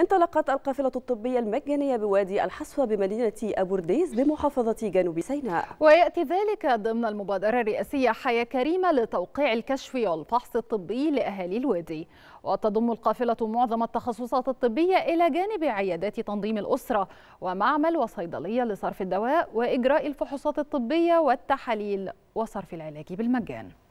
انطلقت القافلة الطبية المجانية بوادي الحصوة بمدينة أبو بمحافظة جنوب سيناء ويأتي ذلك ضمن المبادرة الرئاسية حياة كريمة لتوقيع الكشف والفحص الطبي لأهالي الوادي وتضم القافلة معظم التخصصات الطبية إلى جانب عيادات تنظيم الأسرة ومعمل وصيدلية لصرف الدواء وإجراء الفحوصات الطبية والتحاليل وصرف العلاج بالمجان